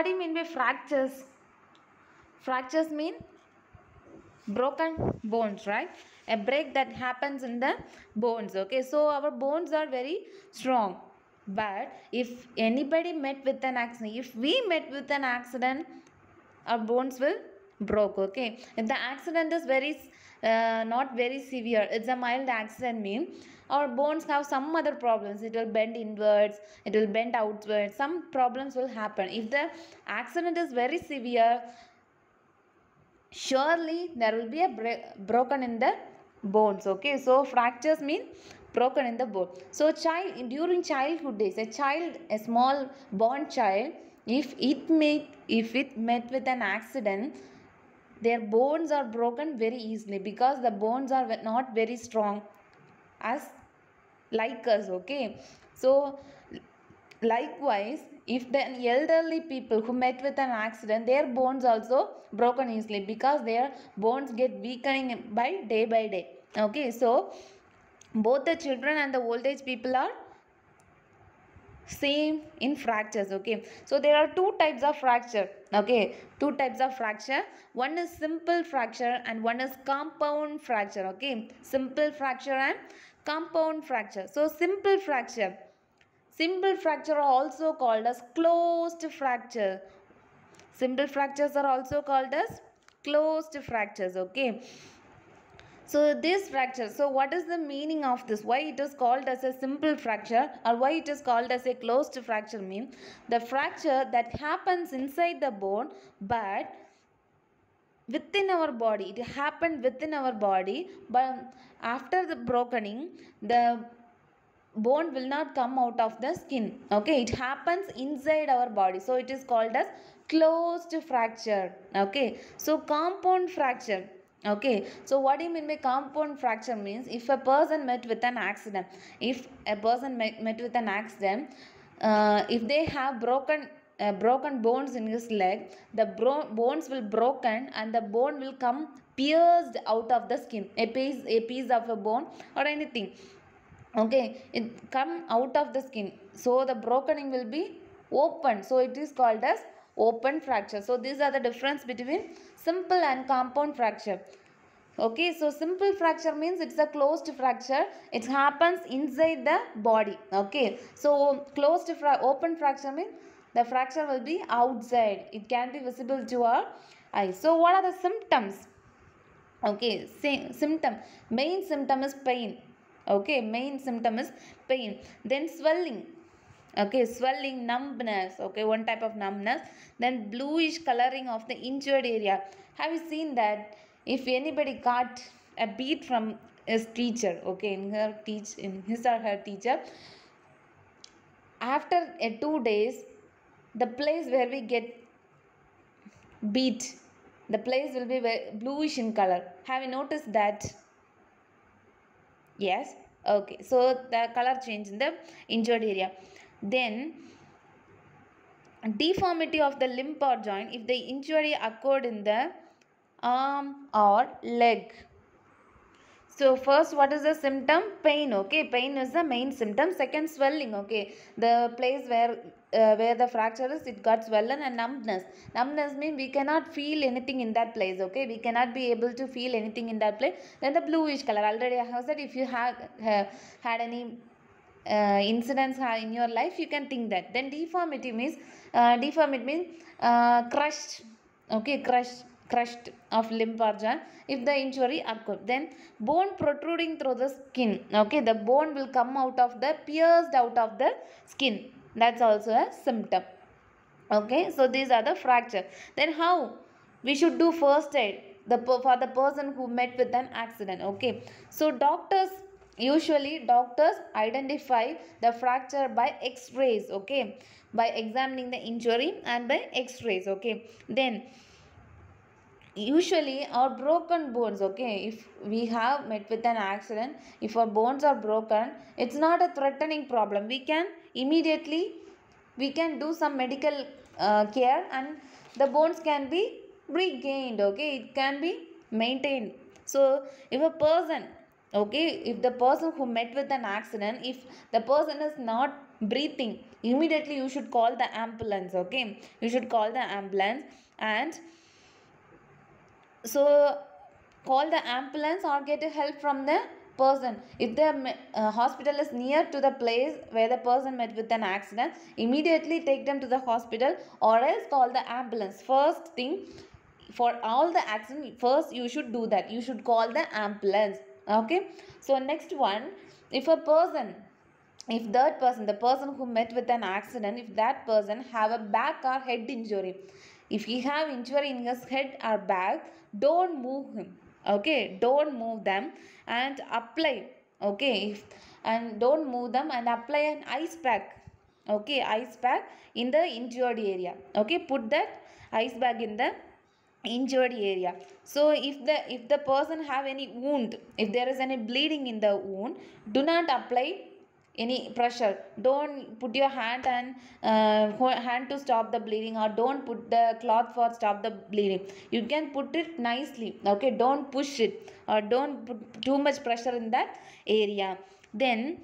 what do you mean by fractures? Fractures mean broken bones right a break that happens in the bones okay so our bones are very strong but if anybody met with an accident if we met with an accident our bones will broke okay if the accident is very uh, not very severe it's a mild accident mean our bones have some other problems it will bend inwards it will bend outwards some problems will happen if the accident is very severe surely there will be a broken in the bones okay so fractures mean broken in the bone so child during childhood days a child a small born child if it met if it met with an accident their bones are broken very easily because the bones are not very strong as like us, okay. So, likewise, if the elderly people who met with an accident, their bones also broken easily because their bones get weakening by day by day, okay. So, both the children and the old age people are same in fractures okay so there are two types of fracture okay two types of fracture one is simple fracture and one is compound fracture okay simple fracture and compound fracture so simple fracture simple fracture are also called as closed fracture simple fractures are also called as closed fractures okay so this fracture, so what is the meaning of this? Why it is called as a simple fracture or why it is called as a closed fracture mean? The fracture that happens inside the bone but within our body, it happened within our body but after the brokening, the bone will not come out of the skin. Okay, it happens inside our body. So it is called as closed fracture. Okay, so compound fracture okay so what do you mean by compound fracture means if a person met with an accident if a person met, met with an accident uh, if they have broken uh, broken bones in his leg the bones will broken and the bone will come pierced out of the skin a piece a piece of a bone or anything okay it come out of the skin so the brokening will be open so it is called as open fracture. So these are the difference between simple and compound fracture. Okay, so simple fracture means it's a closed fracture. It happens inside the body. Okay, so closed fra open fracture means the fracture will be outside. It can be visible to our eye. So what are the symptoms? Okay, same symptom. Main symptom is pain. Okay, main symptom is pain. Then swelling okay swelling numbness okay one type of numbness then bluish coloring of the injured area have you seen that if anybody got a beat from his teacher okay in her teach in his or her teacher after uh, two days the place where we get beat the place will be bluish in color have you noticed that yes okay so the color change in the injured area then deformity of the limb or joint if the injury occurred in the arm or leg. So first what is the symptom? Pain. Okay, pain is the main symptom. Second swelling. Okay, the place where uh, where the fracture is it got swollen and numbness numbness means we cannot feel anything in that place okay we cannot be able to feel anything in that place then the bluish color already i have said if you have uh, had any uh, incidents in your life you can think that then deformity means uh, deformity means uh, crushed okay crushed crushed of limb or joint if the injury occurred then bone protruding through the skin okay the bone will come out of the pierced out of the skin that's also a symptom okay so these are the fracture then how we should do first aid the for the person who met with an accident okay so doctors Usually doctors identify the fracture by x-rays, okay, by examining the injury and by x-rays, okay. Then usually our broken bones okay if we have met with an accident if our bones are broken it's not a threatening problem we can immediately we can do some medical uh, care and the bones can be regained okay it can be maintained so if a person okay if the person who met with an accident if the person is not breathing immediately you should call the ambulance okay you should call the ambulance and so call the ambulance or get help from the person if the uh, hospital is near to the place where the person met with an accident immediately take them to the hospital or else call the ambulance first thing for all the accident first you should do that you should call the ambulance okay so next one if a person if that person the person who met with an accident if that person have a back or head injury if he have injury in his head or back don't move him okay don't move them and apply okay and don't move them and apply an ice pack okay ice pack in the injured area okay put that ice bag in the injured area so if the if the person have any wound if there is any bleeding in the wound do not apply any pressure don't put your hand and uh, hand to stop the bleeding or don't put the cloth for stop the bleeding you can put it nicely okay don't push it or don't put too much pressure in that area then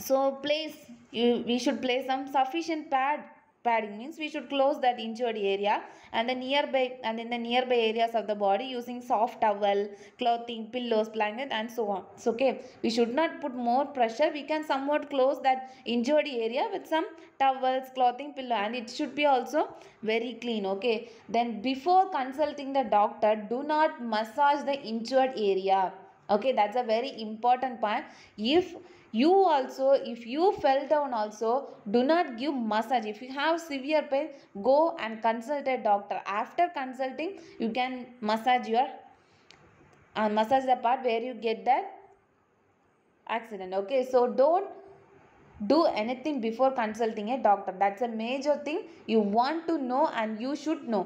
so place you we should place some sufficient pad padding means we should close that injured area and the nearby and in the nearby areas of the body using soft towel, clothing, pillows, blanket and so on. So, okay, we should not put more pressure. We can somewhat close that injured area with some towels, clothing, pillow and it should be also very clean. Okay, then before consulting the doctor, do not massage the injured area okay that's a very important point if you also if you fell down also do not give massage if you have severe pain go and consult a doctor after consulting you can massage your and uh, massage the part where you get that accident okay so don't do anything before consulting a doctor that's a major thing you want to know and you should know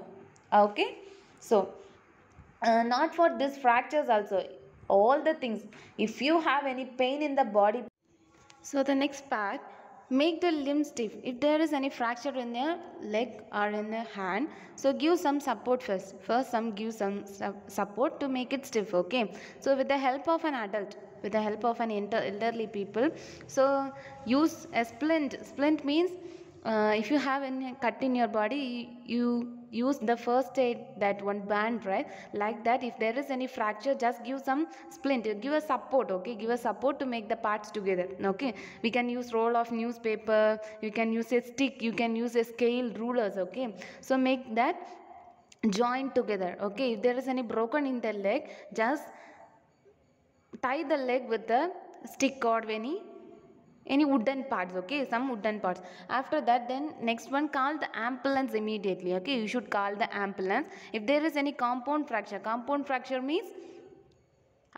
okay so uh, not for this fractures also all the things if you have any pain in the body so the next part, make the limb stiff. If there is any fracture in your leg or in your hand, so give some support first. First, some give some support to make it stiff. Okay. So with the help of an adult, with the help of an elderly people, so use a splint. Splint means uh, if you have any cut in your body, you use the first aid that one band right like that if there is any fracture just give some splint give a support okay give a support to make the parts together okay we can use roll of newspaper you can use a stick you can use a scale rulers okay so make that join together okay if there is any broken in the leg just tie the leg with the stick or any any wooden parts okay some wooden parts after that then next one call the ambulance immediately okay you should call the ambulance if there is any compound fracture compound fracture means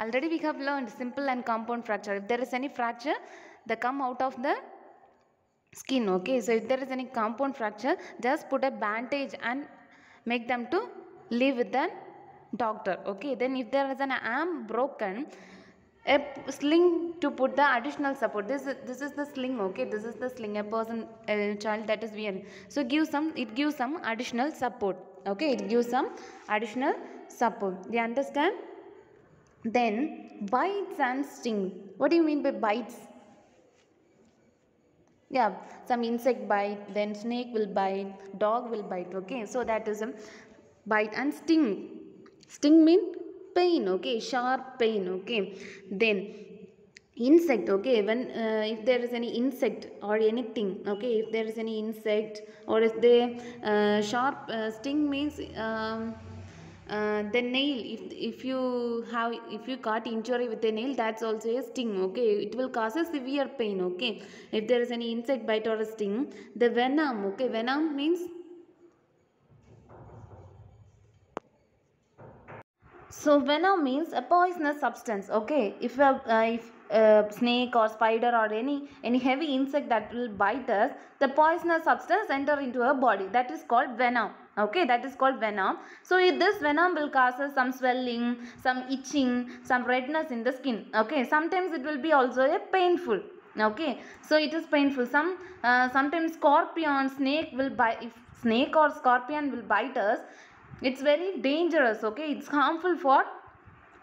already we have learned simple and compound fracture if there is any fracture they come out of the skin okay so if there is any compound fracture just put a bandage and make them to live with the doctor okay then if there is an arm broken a sling to put the additional support this is, this is the sling okay this is the sling a person a child that is wearing so give some it gives some additional support okay it gives some additional support you understand then bites and sting what do you mean by bites yeah some insect bite then snake will bite dog will bite okay so that is a bite and sting sting mean pain okay sharp pain okay then insect okay when uh, if there is any insect or anything okay if there is any insect or if they uh, sharp uh, sting means um, uh, the nail if if you have if you cut injury with a nail that's also a sting okay it will cause a severe pain okay if there is any insect bite or a sting the venom okay venom means so venom means a poisonous substance okay if a uh, if a snake or spider or any any heavy insect that will bite us the poisonous substance enter into our body that is called venom okay that is called venom so this venom will cause us some swelling some itching some redness in the skin okay sometimes it will be also a painful okay so it is painful some uh, sometimes scorpion snake will bite if snake or scorpion will bite us it's very dangerous okay it's harmful for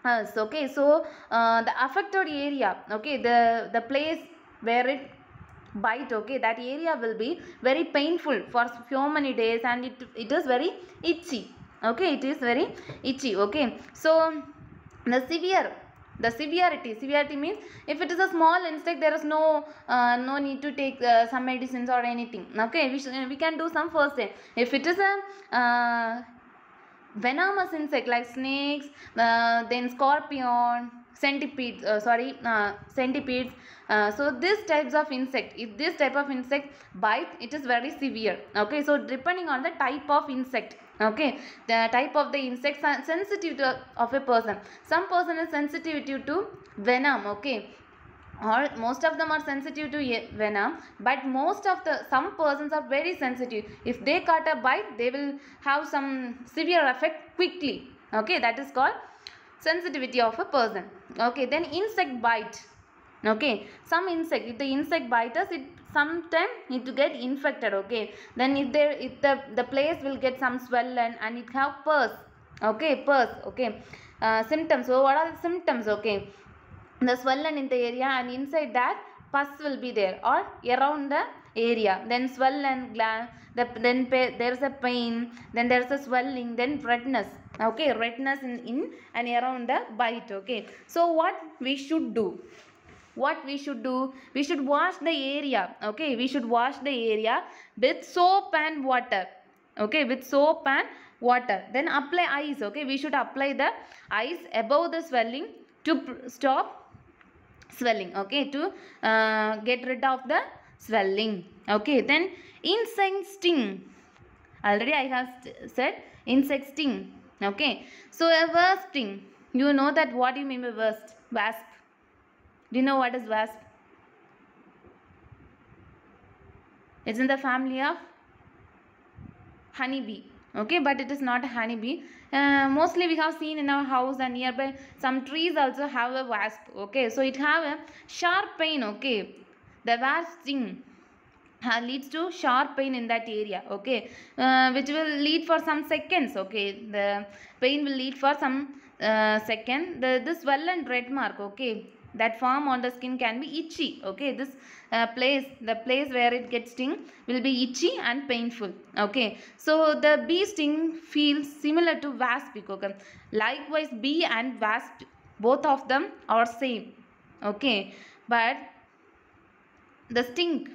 us okay so uh, the affected area okay the the place where it bite okay that area will be very painful for so many days and it it is very itchy okay it is very itchy okay so the severe the severity severity means if it is a small insect there is no uh, no need to take uh, some medicines or anything okay we, should, we can do some first aid if it is a uh, venomous insect like snakes uh, then scorpion centipedes uh, sorry uh, centipedes uh, so these types of insect if this type of insect bite it is very severe okay so depending on the type of insect okay the type of the insect sensitive of a person some person is sensitive to venom okay or most of them are sensitive to venom but most of the some persons are very sensitive if they cut a bite they will have some severe effect quickly okay that is called sensitivity of a person okay then insect bite okay some insect if the insect bite us it sometime need to get infected okay then if there if the the place will get some swell and, and it have pus okay pus okay uh, symptoms so what are the symptoms okay the swollen in the area and inside that pus will be there or around the area then swollen gland the, then there's a pain then there's a swelling then redness okay redness in, in and around the bite okay so what we should do what we should do we should wash the area okay we should wash the area with soap and water okay with soap and water then apply ice okay we should apply the ice above the swelling to stop swelling okay to uh, get rid of the swelling okay then insect sting already i have said insect sting okay so a wasp sting you know that what do you mean by wasp wasp do you know what is wasp it's in the family of honeybee okay but it is not a honeybee uh, mostly we have seen in our house and nearby some trees also have a wasp okay so it have a sharp pain okay the wasp sting uh, leads to sharp pain in that area okay uh, which will lead for some seconds okay the pain will lead for some uh, second the, this swell and red mark okay that form on the skin can be itchy. Okay, this uh, place, the place where it gets sting will be itchy and painful. Okay, so the bee sting feels similar to wasp. Okay, likewise bee and wasp, both of them are same. Okay, but the sting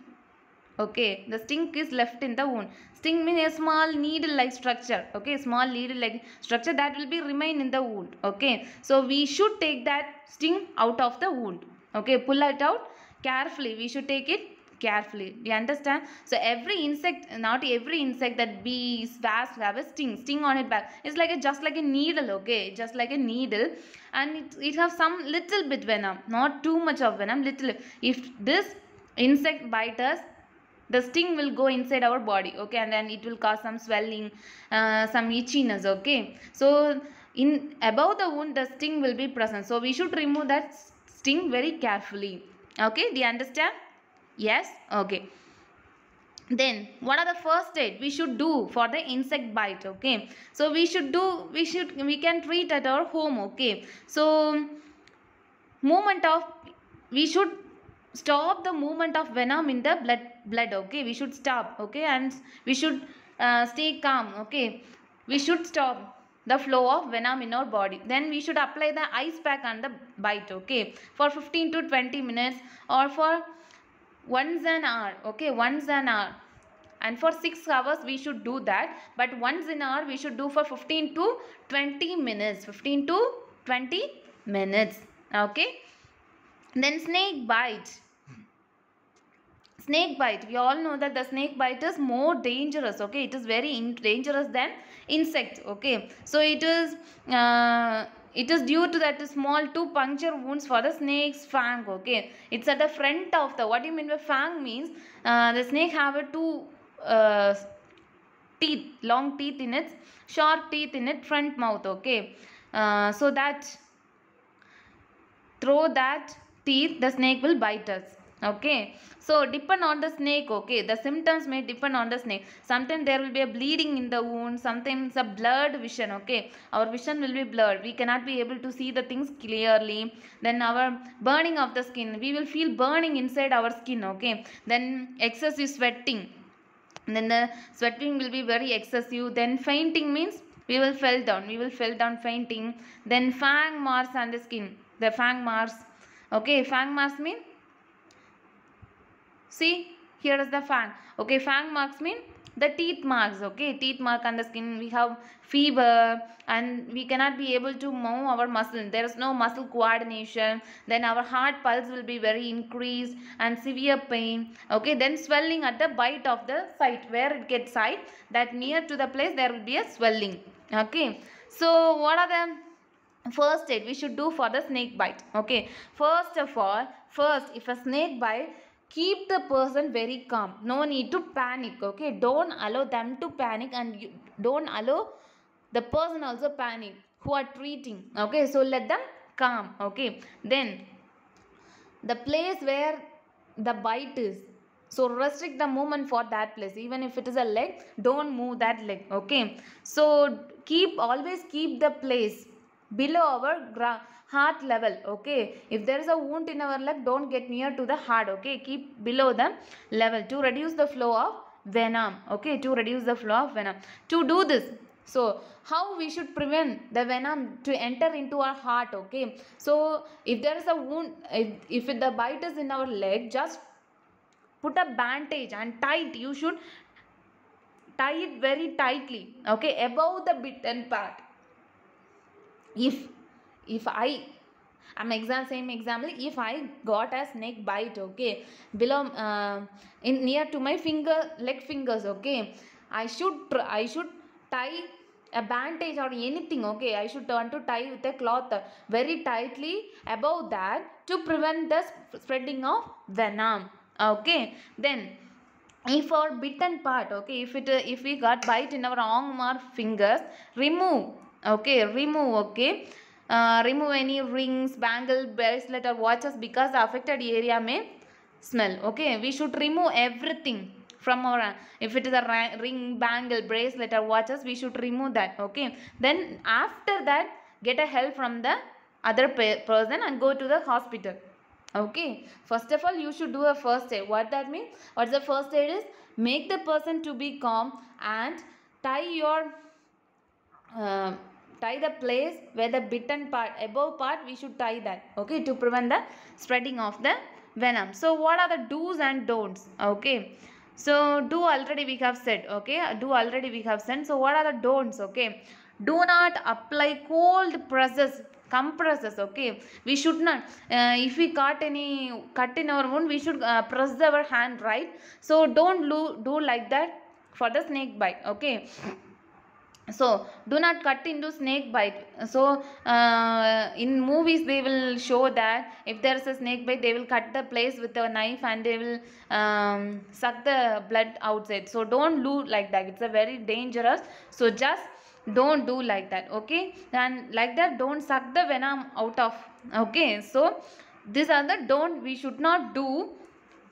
okay the sting is left in the wound sting means a small needle like structure okay small needle like structure that will be remain in the wound okay so we should take that sting out of the wound okay pull it out carefully we should take it carefully. Do you understand? So every insect, not every insect that bees, wasps have a sting, sting on its back. It's like a, just like a needle, okay? Just like a needle. And it, it has some little bit venom, not too much of venom, little. If this insect bite us, the sting will go inside our body okay and then it will cause some swelling uh, some itchiness okay so in above the wound the sting will be present so we should remove that sting very carefully okay do you understand yes okay then what are the first aid we should do for the insect bite okay so we should do we should we can treat at our home okay so movement of we should stop the movement of venom in the blood blood okay we should stop okay and we should uh, stay calm okay we should stop the flow of venom in our body then we should apply the ice pack on the bite okay for 15 to 20 minutes or for once an hour okay once an hour and for 6 hours we should do that but once an hour we should do for 15 to 20 minutes 15 to 20 minutes okay then snake bite snake bite we all know that the snake bite is more dangerous okay it is very dangerous than insect okay so it is uh, it is due to that small two puncture wounds for the snake's fang okay it's at the front of the what do you mean by fang means uh, the snake have a two uh, teeth long teeth in its sharp teeth in its front mouth okay uh, so that through that teeth the snake will bite us okay so depend on the snake okay the symptoms may depend on the snake sometimes there will be a bleeding in the wound sometimes a blurred vision okay our vision will be blurred we cannot be able to see the things clearly then our burning of the skin we will feel burning inside our skin okay then excessive sweating then the sweating will be very excessive then fainting means we will fell down we will fell down fainting then fang marks on the skin the fang marks okay fang marks mean See, here is the fang. Okay, fang marks mean the teeth marks okay teeth mark on the skin we have fever and we cannot be able to move our muscle there is no muscle coordination then our heart pulse will be very increased and severe pain okay then swelling at the bite of the site where it gets site that near to the place there will be a swelling okay so what are the first aid we should do for the snake bite okay first of all first if a snake bite keep the person very calm no need to panic okay don't allow them to panic and you don't allow the person also panic who are treating okay so let them calm okay then the place where the bite is so restrict the movement for that place even if it is a leg don't move that leg okay so keep always keep the place below our heart level okay if there is a wound in our leg don't get near to the heart okay keep below the level to reduce the flow of venom okay to reduce the flow of venom to do this so how we should prevent the venom to enter into our heart okay so if there is a wound if, if the bite is in our leg just put a bandage and tight you should tie it very tightly okay above the bitten part if if i I'm exam same example if I got a snake bite okay below uh, in near to my finger leg fingers okay I should I should tie a bandage or anything okay I should turn to tie with a cloth very tightly above that to prevent the spreading of venom okay then if our bitten part okay if it if we got bite in our arm or fingers remove okay remove okay uh, remove any rings bangle bracelet or watches because the affected area may smell okay we should remove everything from our if it is a ring bangle bracelet or watches we should remove that okay then after that get a help from the other person and go to the hospital okay first of all you should do a first aid what that means what's the first aid is make the person to be calm and tie your uh, tie the place where the bitten part, above part, we should tie that, okay, to prevent the spreading of the venom. So, what are the do's and don'ts, okay? So, do already we have said, okay, do already we have said. So, what are the don'ts, okay? Do not apply cold presses compresses okay we should not uh, if we cut any cut in our wound we should uh, press our hand right so don't do, do like that for the snake bite okay so do not cut into snake bite so uh, in movies they will show that if there is a snake bite they will cut the place with a knife and they will um, suck the blood outside so don't do like that it's a very dangerous so just don't do like that okay and like that don't suck the venom out of okay so these are the don't we should not do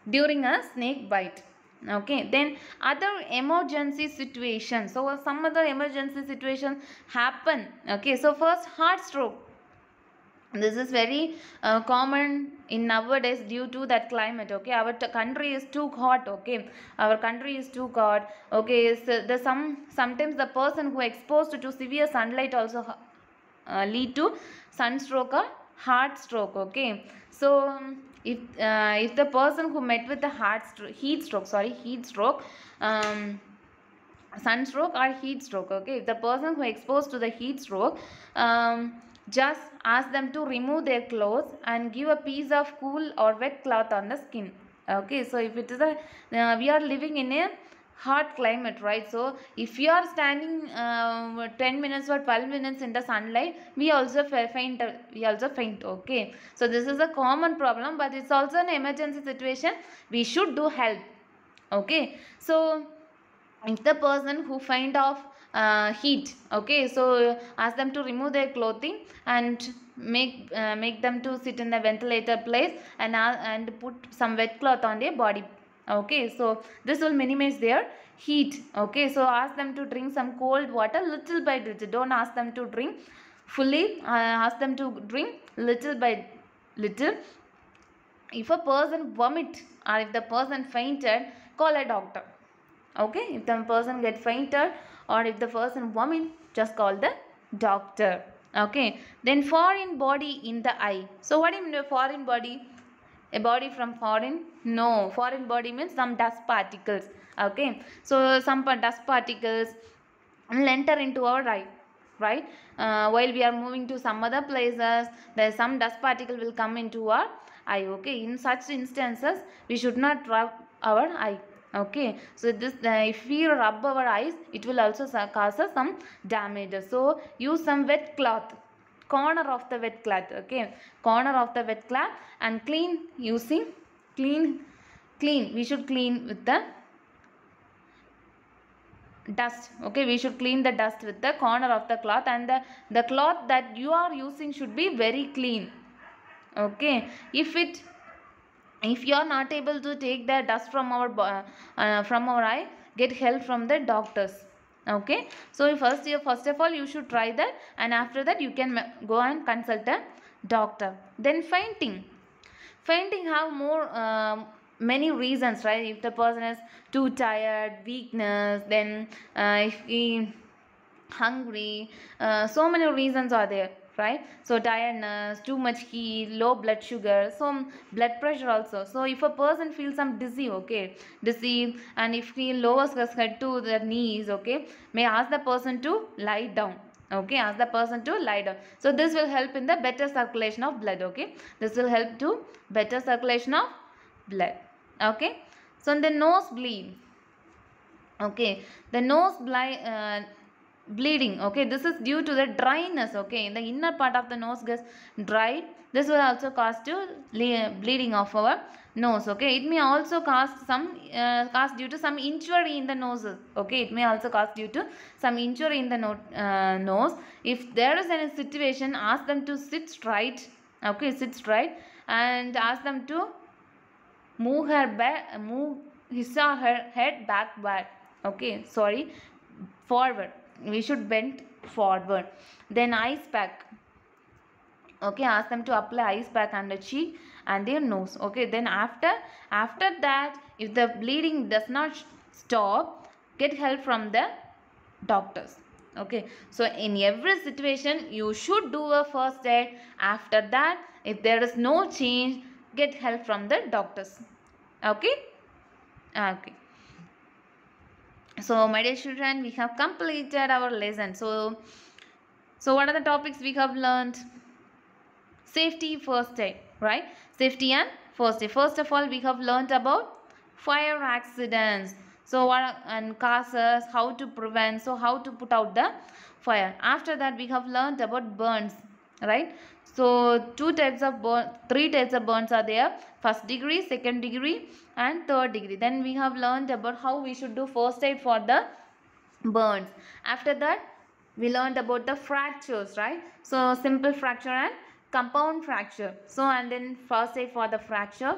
during a snake bite okay then other emergency situation so uh, some other emergency situation happen okay so first heart stroke this is very uh, common in nowadays due to that climate okay our country is too hot okay our country is too hot okay so uh, the some sometimes the person who exposed to severe sunlight also uh, lead to sunstroke or heart stroke okay so um, if uh, if the person who met with the heart stroke, heat stroke sorry heat stroke um, sunstroke or heat stroke okay if the person who exposed to the heat stroke um, just ask them to remove their clothes and give a piece of cool or wet cloth on the skin okay so if it is a uh, we are living in a hot climate right so if you are standing uh, 10 minutes or 12 minutes in the sunlight we also faint we also faint okay so this is a common problem but it's also an emergency situation we should do help okay so if the person who faint off uh, heat okay so ask them to remove their clothing and make uh, make them to sit in the ventilator place and uh, and put some wet cloth on their body okay so this will minimize their heat okay so ask them to drink some cold water little by little don't ask them to drink fully uh, ask them to drink little by little if a person vomit or if the person fainted call a doctor okay if the person get fainted or if the person vomit just call the doctor okay then foreign body in the eye so what do you mean foreign body a body from foreign no foreign body means some dust particles okay so some dust particles will enter into our eye right uh, while we are moving to some other places there some dust particle will come into our eye okay in such instances we should not rub our eye okay so this uh, if we rub our eyes it will also cause some damage so use some wet cloth corner of the wet cloth okay corner of the wet cloth and clean using clean clean we should clean with the dust okay we should clean the dust with the corner of the cloth and the, the cloth that you are using should be very clean okay if it if you are not able to take the dust from our uh, uh, from our eye get help from the doctors okay so first first of all you should try that and after that you can go and consult a doctor then fainting fainting have more um, many reasons right if the person is too tired weakness then uh, if he hungry uh, so many reasons are there right so tiredness too much heat low blood sugar so blood pressure also so if a person feels some dizzy okay dizzy and if he lowers his head to the knees okay may ask the person to lie down okay ask the person to lie down so this will help in the better circulation of blood okay this will help to better circulation of blood okay so the nose bleed, okay the nose bleed, uh, bleeding okay this is due to the dryness okay in the inner part of the nose gets dried this will also cause to bleeding of our nose okay it may also cause some uh, cause due to some injury in the nose okay it may also cause due to some injury in the no uh, nose if there is any situation ask them to sit straight okay sit straight and ask them to move her back move his or her head back back okay sorry forward we should bend forward then eyes back okay ask them to apply eyes back under the cheek and their nose okay then after after that if the bleeding does not stop get help from the doctors okay so in every situation you should do a first aid after that if there is no change get help from the doctors okay okay so my dear children we have completed our lesson so so what are the topics we have learned safety first day, right safety and first day. first of all we have learned about fire accidents so what and causes how to prevent so how to put out the fire after that we have learned about burns right so two types of burn three types of burns are there first degree second degree and third degree then we have learned about how we should do first aid for the burns after that we learned about the fractures right so simple fracture and compound fracture so and then first aid for the fracture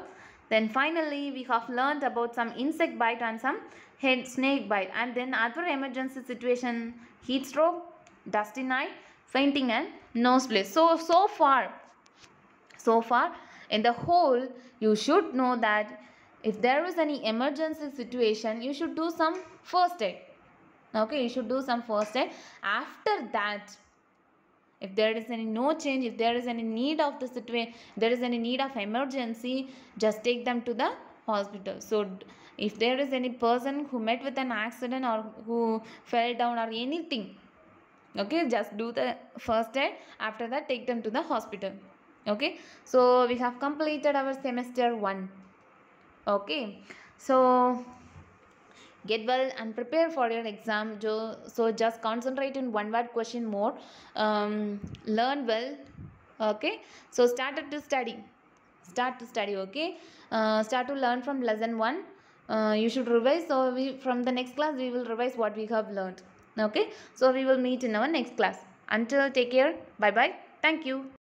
then finally we have learned about some insect bite and some head snake bite and then other emergency situation heat stroke dusty night fainting and no, plate. So, so far, so far in the whole, you should know that if there is any emergency situation, you should do some first aid. Okay, you should do some first aid. After that, if there is any no change, if there is any need of the situation, there is any need of emergency, just take them to the hospital. So, if there is any person who met with an accident or who fell down or anything, okay just do the first aid after that take them to the hospital okay so we have completed our semester 1 okay so get well and prepare for your exam so just concentrate in one word question more um, learn well okay so start to study start to study okay uh, start to learn from lesson 1 uh, you should revise so we from the next class we will revise what we have learned Okay. So we will meet in our next class. Until take care. Bye bye. Thank you.